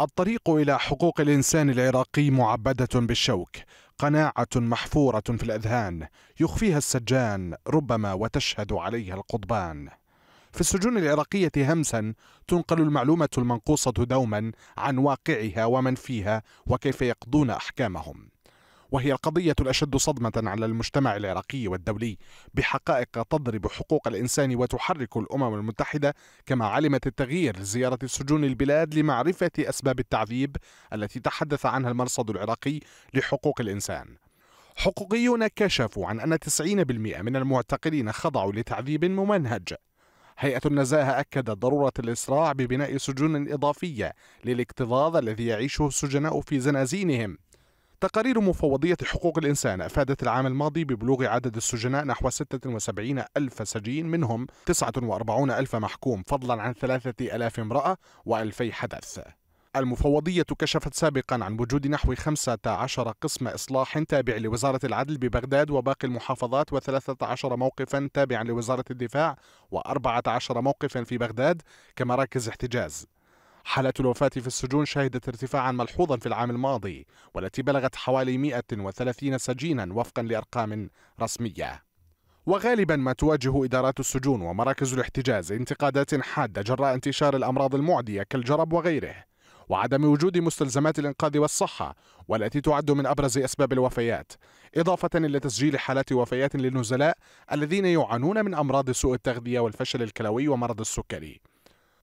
الطريق إلى حقوق الإنسان العراقي معبدة بالشوك قناعة محفورة في الأذهان يخفيها السجان ربما وتشهد عليها القضبان في السجون العراقية همسا تنقل المعلومة المنقوصة دوما عن واقعها ومن فيها وكيف يقضون أحكامهم وهي القضية الأشد صدمة على المجتمع العراقي والدولي بحقائق تضرب حقوق الإنسان وتحرك الأمم المتحدة كما علمت التغيير لزيارة سجون البلاد لمعرفة أسباب التعذيب التي تحدث عنها المرصد العراقي لحقوق الإنسان حقوقيون كشفوا عن أن 90% من المعتقلين خضعوا لتعذيب ممنهج هيئة النزاهة أكدت ضرورة الإسراع ببناء سجون إضافية للاكتظاظ الذي يعيشه السجناء في زنازينهم تقارير مفوضية حقوق الإنسان أفادت العام الماضي ببلوغ عدد السجناء نحو 76 ألف سجين منهم 49 ألف محكوم فضلا عن 3000 امرأة و2000 حدث المفوضية كشفت سابقا عن وجود نحو 15 قسم إصلاح تابع لوزارة العدل ببغداد وباقي المحافظات و13 موقفا تابعا لوزارة الدفاع و14 موقفا في بغداد كمراكز احتجاز حالة الوفاة في السجون شهدت ارتفاعا ملحوظا في العام الماضي والتي بلغت حوالي 130 سجينا وفقا لأرقام رسمية وغالبا ما تواجه إدارات السجون ومراكز الاحتجاز انتقادات حادة جراء انتشار الأمراض المعدية كالجرب وغيره وعدم وجود مستلزمات الإنقاذ والصحة والتي تعد من أبرز أسباب الوفيات إضافة إلى تسجيل حالات وفيات للنزلاء الذين يعانون من أمراض سوء التغذية والفشل الكلوي ومرض السكري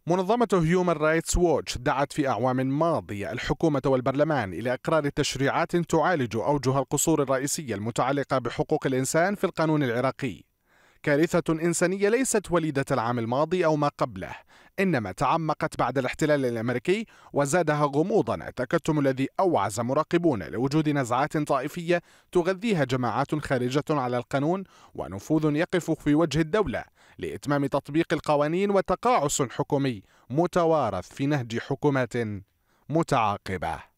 منظمة هيومن رايتس ووتش دعت في أعوام ماضية الحكومة والبرلمان إلى إقرار تشريعات تعالج أوجه القصور الرئيسية المتعلقة بحقوق الإنسان في القانون العراقي كارثة إنسانية ليست وليدة العام الماضي أو ما قبله إنما تعمقت بعد الاحتلال الأمريكي وزادها غموضا التكتم الذي أوعز مراقبون لوجود نزعات طائفية تغذيها جماعات خارجة على القانون ونفوذ يقف في وجه الدولة لإتمام تطبيق القوانين وتقاعس حكومي متوارث في نهج حكومات متعاقبه